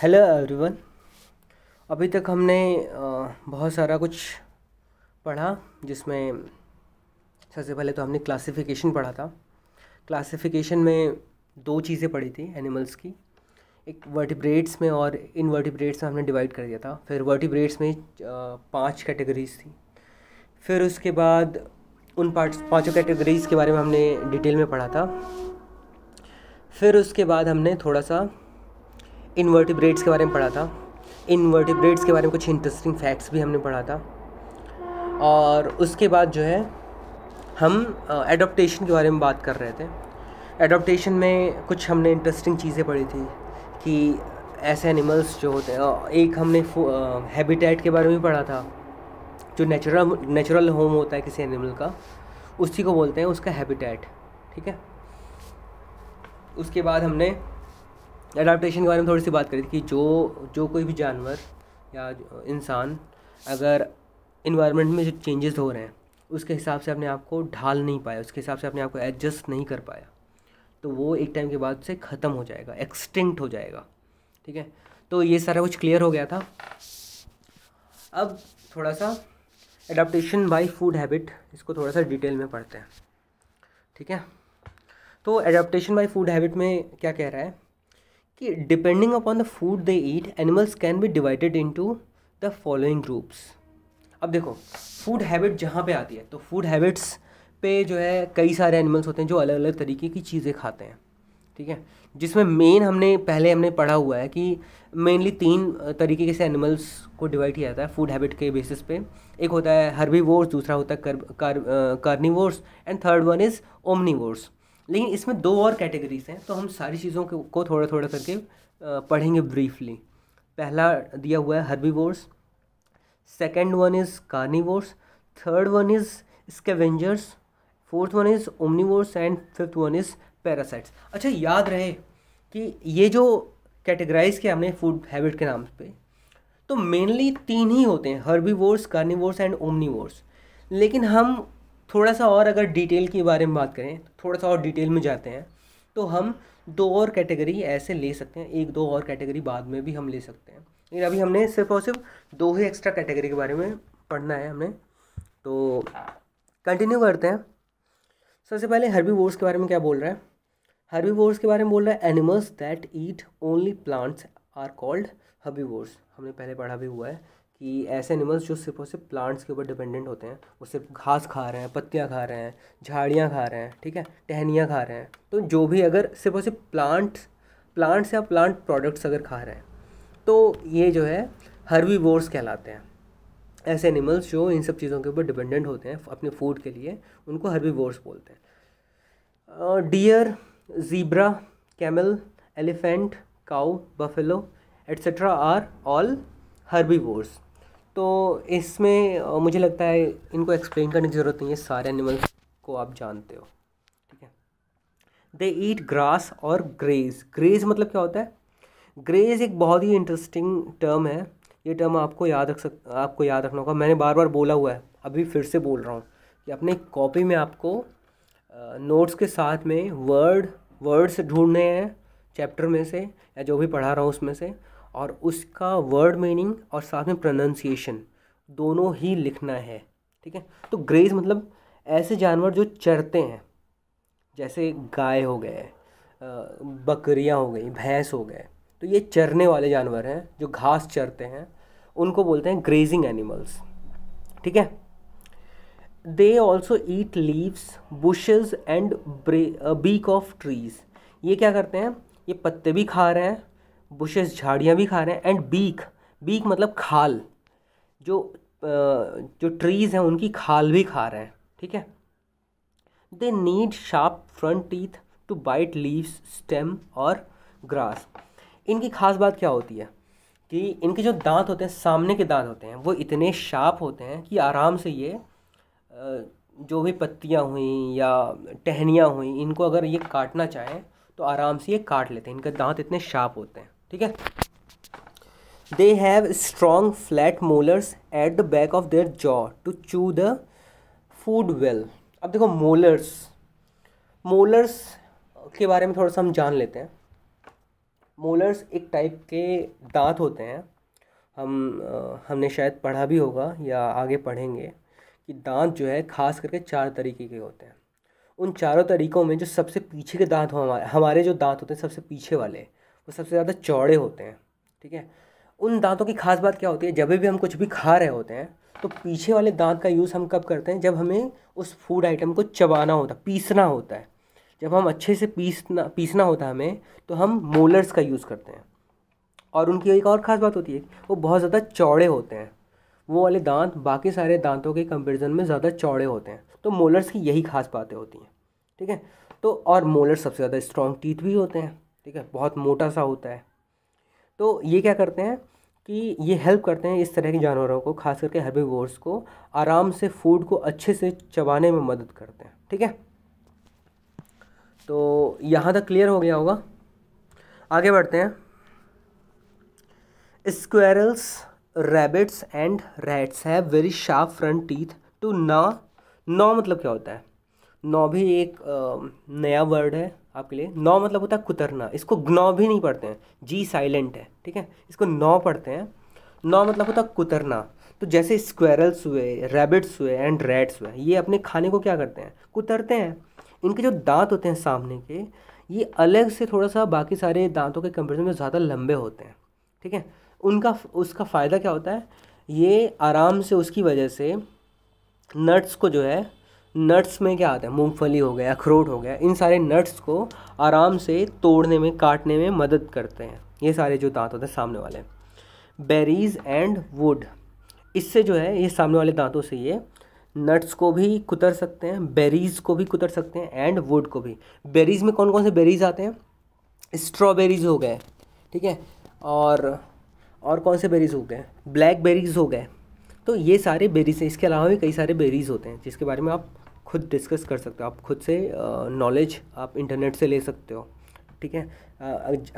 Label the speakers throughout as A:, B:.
A: hello everyone अभी तक हमने बहुत सारा कुछ पढ़ा जिसमें सबसे पहले तो हमने क्लासिफिकेशन पढ़ा था क्लासिफिकेशन में दो चीज़ें पढ़ी थी एनिमल्स की एक वर्टिब्रेट्स में और इन वर्टिब्रेट्स में हमने डिवाइड कर दिया था फिर वर्टिब्रेट्स में पांच कैटेगरीज थी फिर उसके बाद उन पार्ट्स पाँचों कैटेगरीज़ के बारे में हमने डिटेल में पढ़ा था फिर उसके बाद हमने थोड़ा सा इन्वर्टिब्रेट्स के बारे में पढ़ा था इन्वर्टिब्रेट्स के बारे में कुछ इंटरेस्टिंग फैक्ट्स भी हमने पढ़ा था और उसके बाद जो है हम एडोप्टेशन के बारे में बात कर रहे थे एडोप्टेशन में कुछ हमने इंटरेस्टिंग चीज़ें पढ़ी थी कि ऐसे एनिमल्स जो होते हैं एक हमने हैबिटेट के बारे में पढ़ा था जो नेचुरल नेचुरल होम होता है किसी एनिमल का उसी को बोलते हैं उसका हैबिटेट ठीक है उसके बाद हमने एडाप्टेशन के बारे में थोड़ी सी बात करी थी कि जो जो कोई भी जानवर या इंसान अगर इन्वायरमेंट में जो चेंजेस हो रहे हैं उसके हिसाब से अपने आप को ढाल नहीं पाया उसके हिसाब से अपने आप को एडजस्ट नहीं कर पाया तो वो एक टाइम के बाद से ख़त्म हो जाएगा एक्सटिंक्ट हो जाएगा ठीक है तो ये सारा कुछ क्लियर हो गया था अब थोड़ा सा एडाप्टेशन बाई फूड हैबिट इसको थोड़ा सा डिटेल में पढ़ते हैं ठीक है तो एडाप्टेशन बाई फूड हैबिट में क्या कह रहा है कि depending upon the food they eat animals can be divided to the following groups अब देखो फूड हैबिट जहाँ पे आती है तो फूड हैबिट्स पे जो है कई सारे एनिमल्स होते हैं जो अलग अलग तरीके की चीज़ें खाते हैं ठीक है जिसमें मेन हमने पहले हमने पढ़ा हुआ है कि मेनली तीन तरीके के एनिमल्स को डिवाइड किया जाता है फूड हैबिट के बेसिस पे एक होता है हर्बीवोर्स दूसरा होता है carnivores and third one is omnivores लेकिन इसमें दो और कैटेगरीज हैं तो हम सारी चीज़ों को थोड़ा थोड़ा करके पढ़ेंगे ब्रीफली पहला दिया हुआ है herbivores second one is vores third one is scavengers fourth one is vores and fifth one is parasites अच्छा याद रहे कि ये जो कैटेगराइज किया हमने फूड हैबिट के नाम पे तो मेनली तीन ही होते हैं कार्नी वोर्स एंड वोर्स लेकिन हम थोड़ा सा और अगर डिटेल के बारे में बात करें थोड़ा सा और डिटेल में जाते हैं तो हम दो और कैटेगरी ऐसे ले सकते हैं एक दो और कैटेगरी बाद में भी हम ले सकते हैं लेकिन अभी हमने सिर्फ और सिर्फ दो ही एक्स्ट्रा कैटेगरी के बारे में पढ़ना है हमने तो कंटिन्यू करते हैं सबसे पहले हर्बी वोर्स के बारे में क्या बोल रहा है हर्बी के बारे में बोल रहा है animals that eat only plants are called herbi हमने पहले पढ़ा भी हुआ है कि ऐसे एनिमल्स जो सिर्फ और सिर्फ प्लांट्स के ऊपर डिपेंडेंट होते हैं वो सिर्फ घास खा रहे हैं पत्तियाँ खा रहे हैं झाड़ियाँ खा रहे हैं ठीक है टहनियाँ खा रहे हैं तो जो भी अगर सिर्फ और सिर्फ प्लांट्स प्लांट्स या प्लांट प्रोडक्ट्स अगर खा रहे हैं तो ये जो है वोर्स कहलाते हैं ऐसे एनिमल्स जो इन सब चीज़ों के ऊपर डिपेंडेंट होते हैं अपने फूड के लिए उनको वोर्स बोलते हैं deer zebra camel elephant cow buffalo etcetera are all herbivores तो इसमें मुझे लगता है इनको एक्सप्लेन करने की ज़रूरत नहीं है सारे एनिमल्स को आप जानते हो ठीक है दे ईट ग्रास और ग्रेज ग्रेज मतलब क्या होता है ग्रेज एक बहुत ही इंटरेस्टिंग टर्म है ये टर्म आपको याद रख सक आपको याद रखना होगा मैंने बार बार बोला हुआ है अभी फिर से बोल रहा हूँ कि अपने कॉपी में आपको नोट्स के साथ में वर्ड वर्ड्स ढूंढने हैं चैप्टर में से या जो भी पढ़ा रहा हूँ उसमें से और उसका वर्ड मीनिंग और साथ में प्रोनाउंसिएशन दोनों ही लिखना है ठीक है तो ग्रेज मतलब ऐसे जानवर जो चरते हैं जैसे गाय हो गए बकरियां हो गई भैंस हो गए तो ये चरने वाले जानवर हैं जो घास चरते हैं उनको बोलते हैं ग्रेजिंग एनिमल्स ठीक है they also eat leaves bushes and beak of trees ये क्या करते हैं ये पत्ते भी खा रहे हैं बुशेस झाड़ियाँ भी खा रहे हैं एंड बीक बीक मतलब खाल जो जो ट्रीज़ हैं उनकी खाल भी खा रहे हैं ठीक है they need sharp front teeth to bite leaves stem और ग्रास इनकी खास बात क्या होती है कि इनके जो दांत होते हैं सामने के दांत होते हैं वो इतने शार्प होते हैं कि आराम से ये जो भी पत्तियाँ हुई या टहनियाँ हुई इनको अगर ये काटना चाहें तो आराम से ये काट लेते हैं इनके दांत इतने शार्प होते हैं ठीक है they have strong flat molars at the back of their jaw to chew the food well अब देखो मोलर्स मोलर्स के बारे में थोड़ा सा हम जान लेते हैं मोलर्स एक टाइप के दांत होते हैं हम आ, हमने शायद पढ़ा भी होगा या आगे पढ़ेंगे कि दांत जो है खास करके चार तरीके के होते हैं उन चारों तरीक़ों में जो सबसे पीछे के दांत हमारे हमारे जो दांत होते हैं सबसे पीछे वाले वो सबसे ज़्यादा चौड़े होते हैं ठीक है उन दांतों की खास बात क्या होती है जब भी हम कुछ भी खा रहे होते हैं तो पीछे वाले दांत का यूज़ हम कब करते हैं जब हमें उस फूड आइटम को चबाना होता है पीसना होता है जब हम अच्छे से पीसना पीसना होता है हमें तो हम मोलर्स का यूज़ करते हैं और उनकी एक और ख़ास बात होती है वो बहुत ज़्यादा चौड़े होते हैं वो वाले दांत बाकी सारे दांतों के कंपेरिजन में ज़्यादा चौड़े होते हैं तो मोलर्स की यही खास बातें होती हैं ठीक है तो और मोलर सबसे ज़्यादा स्ट्रॉन्ग टीथ भी होते हैं ठीक है बहुत मोटा सा होता है तो ये क्या करते हैं कि ये हेल्प करते हैं इस तरह के जानवरों को खास करके हर्बीवोर्स को आराम से फूड को अच्छे से चबाने में मदद करते हैं ठीक है तो यहाँ तक क्लियर हो गया होगा आगे बढ़ते हैं squirrels rabbits and rats have very sharp front teeth to ना नौ मतलब क्या होता है नौ भी एक नया वर्ड है आपके लिए नौ मतलब होता है कुतरना इसको ग्नौ भी नहीं पढ़ते हैं जी साइलेंट है ठीक है इसको नौ पढ़ते हैं नौ मतलब होता है कुतरना तो जैसे स्क्वेरल्स हुए रैबिट्स हुए एंड रेड्स हुए ये अपने खाने को क्या करते हैं कुतरते हैं इनके जो दांत होते हैं सामने के ये अलग से थोड़ा सा बाकी सारे दांतों के कंपेरिजन में ज़्यादा लंबे होते हैं ठीक है उनका उसका फ़ायदा क्या होता है ये आराम से उसकी वजह से नट्स को जो है नट्स में क्या आता है मूंगफली हो गया अखरोट हो गया इन सारे नट्स को आराम से तोड़ने में काटने में मदद करते हैं ये सारे जो दांत होते हैं सामने वाले बेरीज एंड वुड इससे जो है ये सामने वाले दांतों से ये नट्स को भी कुतर सकते हैं बेरीज को भी कुतर सकते हैं एंड वुड को भी बेरीज में कौन कौन से बेरीज आते हैं स्ट्रॉबेरीज हो गए ठीक है और और कौन से बेरीज हो गए ब्लैक बेरीज हो गए तो ये सारे बेरीज हैं इसके अलावा भी कई सारे बेरीज होते हैं जिसके बारे में आप खुद डिस्कस कर सकते हो आप खुद से नॉलेज आप इंटरनेट से ले सकते हो ठीक है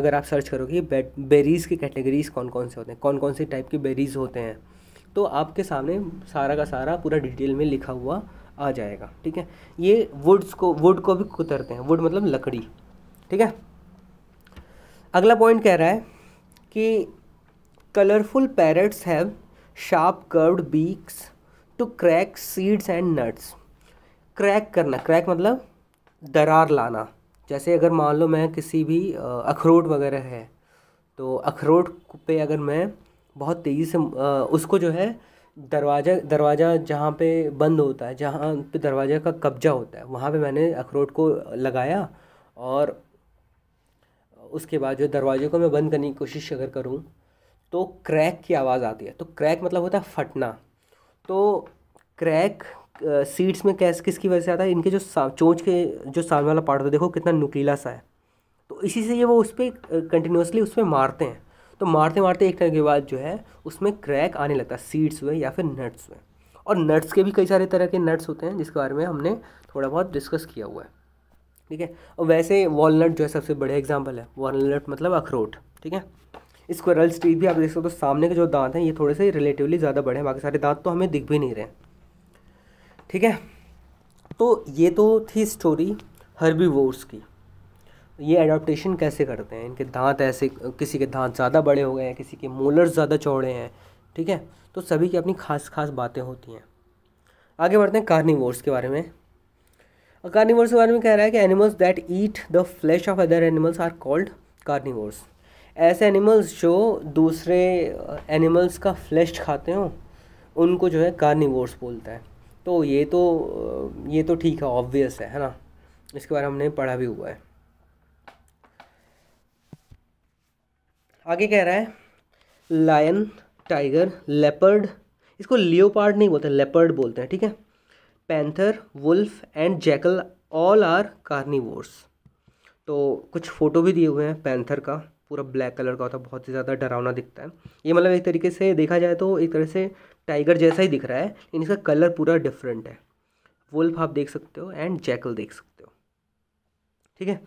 A: अगर आप सर्च करोगे बेरीज़ की कैटेगरीज कौन कौन से होते हैं कौन कौन से टाइप के बेरीज़ होते हैं तो आपके सामने सारा का सारा पूरा डिटेल में लिखा हुआ आ जाएगा ठीक है ये वुड्स को वुड को भी कुतरते हैं वुड मतलब लकड़ी ठीक है अगला पॉइंट कह रहा है कि colourful parrots have sharp curved beaks to crack seeds and nuts crack करना क्रैक मतलब दरार लाना जैसे अगर मान लो मैं किसी भी अखरोट वगैरह है तो अखरोट पे अगर मैं बहुत तेज़ी से उसको जो है दरवाज़ा दरवाज़ा जहाँ पे बंद होता है जहाँ पे दरवाज़ा का कब्जा होता है वहाँ पे मैंने अखरोट को लगाया और उसके बाद जो दरवाजे को मैं बंद करने की कोशिश अगर करूँ तो क्रैक की आवाज़ आती है तो क्रैक मतलब होता है फटना तो क्रैक सीड्स में कैस किसकी वजह से आता है इनके जो चोंच के जो सामने वाला पार्ट होता है देखो कितना नुकीला सा है तो इसी से ये वो उस पर कंटिन्यूसली उस पर मारते हैं तो मारते मारते एक टाइम के बाद जो है उसमें क्रैक आने लगता है सीड्स हुए या फिर नट्स हुए और नट्स के भी कई सारे तरह के नट्स होते हैं जिसके बारे में हमने थोड़ा बहुत डिस्कस किया हुआ है ठीक है और वैसे वॉलनट जो है सबसे बड़े एग्जाम्पल है वॉलनट मतलब अखरोट ठीक है रल्स ट्री भी आप देख सकते हो तो सामने के जो दांत हैं ये थोड़े से रिलेटिवली ज़्यादा बड़े हैं बाकी सारे दांत तो हमें दिख भी नहीं रहे हैं ठीक है तो ये तो थी स्टोरी वोर्स की ये एडोप्टेशन कैसे करते हैं इनके दांत ऐसे किसी के दांत ज़्यादा बड़े हो गए हैं किसी के मोलर ज़्यादा चौड़े हैं ठीक है तो सभी की अपनी खास खास बातें होती हैं आगे बढ़ते हैं कार्निवोर्स के बारे में कार्निवोर्स के बारे में कह रहा है कि animals that eat the flesh of other animals are called carnivores ऐसे एनिमल्स जो दूसरे एनिमल्स uh, का फ्लैश खाते हो उनको जो है कार्निवोर्स बोलता है तो ये तो ये तो ठीक है ऑब्वियस है है ना इसके बारे में हमने पढ़ा भी हुआ है आगे कह रहा है लायन टाइगर लेपर्ड इसको लियोपार्ड नहीं बोलते लेपर्ड बोलते हैं ठीक है panther wolf and jackal all are carnivores तो कुछ फ़ोटो भी दिए हुए हैं पैंथर का पूरा ब्लैक कलर का होता है बहुत ही ज़्यादा डरावना दिखता है ये मतलब एक तरीके से देखा जाए तो एक तरह से टाइगर जैसा ही दिख रहा है लेकिन इसका कलर पूरा डिफरेंट है वुल्फ आप देख सकते हो एंड जैकल देख सकते हो ठीक है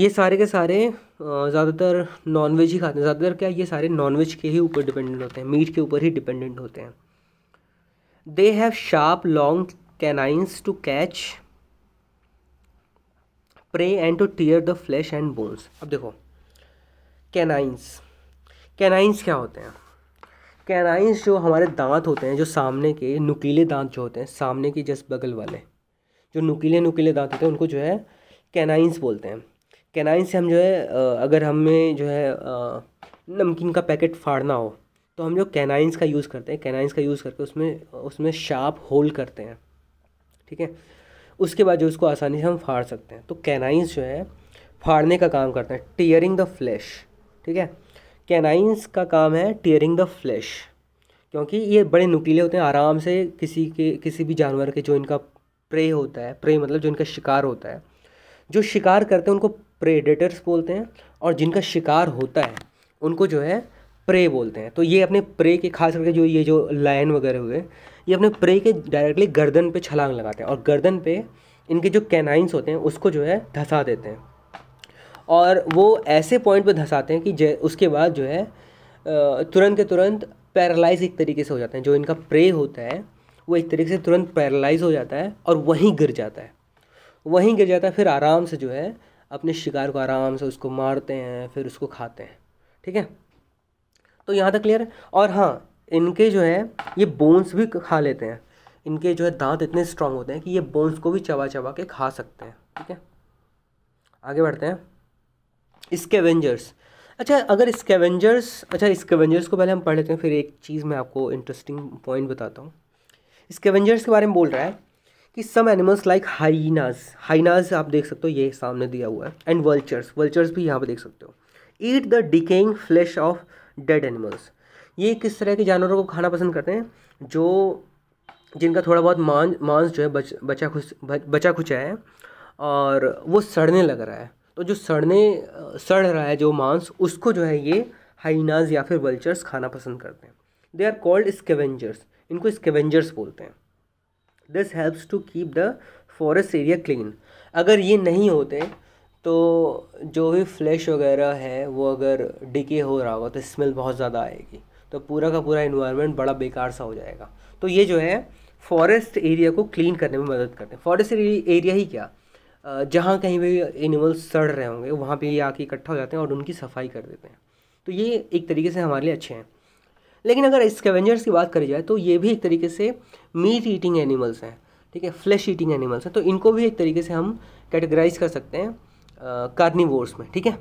A: ये सारे के सारे ज़्यादातर नॉनवेज ही खाते हैं ज़्यादातर क्या ये सारे नॉनवेज के ही ऊपर डिपेंडेंट होते हैं मीट के ऊपर ही डिपेंडेंट होते हैं they have sharp long canines to catch prey and to tear the flesh and bones अब देखो कैनाइंस कैनाइंस क्या होते हैं कैनाइंस जो हमारे दांत होते हैं जो सामने के नुकीले दांत जो होते हैं सामने की जस्ट बगल वाले जो नुकीले नुकीले दांत होते हैं उनको जो है कैनाइंस बोलते हैं कैनाइंस से हम जो है अगर हमें जो है नमकीन का पैकेट फाड़ना हो तो हम जो कैनाइंस का यूज़ करते हैं कैनाइंस का यूज़ करके उसमें उसमें शार्प होल करते हैं ठीक है उसके बाद जो उसको आसानी से हम फाड़ सकते हैं तो कैनाइंस जो है फाड़ने का काम करते हैं टीयरिंग द फ्लैश ठीक है कैनाइंस का काम है टेयरिंग द फ्लैश क्योंकि ये बड़े नुकीले होते हैं आराम से किसी के किसी भी जानवर के जो इनका प्रे होता है प्रे मतलब जो इनका शिकार होता है जो शिकार करते हैं उनको प्रेडेटर्स बोलते हैं और जिनका शिकार होता है उनको जो है प्रे बोलते हैं तो ये अपने प्रे के खास करके जो ये जो लायन वगैरह हुए ये अपने प्रे के डायरेक्टली गर्दन पे छलांग लगाते हैं और गर्दन पे इनके जो कैनाइंस होते हैं उसको जो है धंसा देते हैं और वो ऐसे पॉइंट पे धंसाते हैं कि उसके बाद जो है तुरंत के तुरंत पैरालाइज एक तरीके से हो जाते हैं जो इनका प्रे होता है वो एक तरीके से तुरंत पैरालाइज हो जाता है और वहीं गिर जाता है वहीं गिर जाता है फिर आराम से जो है अपने शिकार को आराम से उसको मारते हैं फिर उसको खाते हैं ठीक है तो यहाँ तक क्लियर है और हाँ इनके जो है ये बोन्स भी खा लेते हैं इनके जो है दांत इतने स्ट्रांग होते हैं कि ये बोन्स को भी चबा चबा के खा सकते हैं ठीक है आगे बढ़ते हैं स्केवेंजर्स अच्छा अगर स्केवेंजर्स अच्छा स्केवेंजर्स को पहले हम पढ़ लेते हैं फिर एक चीज़ मैं आपको इंटरेस्टिंग पॉइंट बताता हूँ स्केवेंजर्स के बारे में बोल रहा है कि some animals like hyenas hyenas आप देख सकते हो ये सामने दिया हुआ है एंड वल्चर्स वल्चर्स भी यहाँ पर देख सकते हो eat the decaying flesh of dead animals ये किस तरह के जानवरों को खाना पसंद करते हैं जो जिनका थोड़ा बहुत मांस मांस जो है बच बचा खुच बचा खुचा है और वो सड़ने लग रहा है तो जो सड़ने सड़ रहा है जो मांस उसको जो है ये हाइनाज या फिर वल्चर्स खाना पसंद करते हैं दे आर कॉल्ड स्केवेंजर्स इनको स्केवेंजर्स बोलते हैं this helps to keep the forest area clean अगर ये नहीं होते तो जो भी फ्लैश वगैरह है वो अगर डिके हो रहा होगा तो स्मेल बहुत ज़्यादा आएगी तो पूरा का पूरा इन्वायरमेंट बड़ा बेकार सा हो जाएगा तो ये जो है फॉरेस्ट एरिया को क्लीन करने में मदद करते हैं फॉरेस्ट एरिया ही क्या जहाँ कहीं भी एनिमल्स सड़ रहे होंगे वहाँ पे ये आके इकट्ठा हो जाते हैं और उनकी सफाई कर देते हैं तो ये एक तरीके से हमारे लिए अच्छे हैं लेकिन अगर स्केवेंजर्स की बात करी जाए तो ये भी एक तरीके से मीट ईटिंग एनिमल्स हैं ठीक है फ्लैश ईटिंग एनिमल्स हैं तो इनको भी एक तरीके से हम कैटेगराइज कर सकते हैं कार्निवोर्स में ठीक है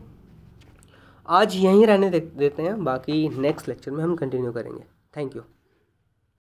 A: आज यहीं रहने देते हैं बाकी नेक्स्ट लेक्चर में हम कंटिन्यू करेंगे थैंक यू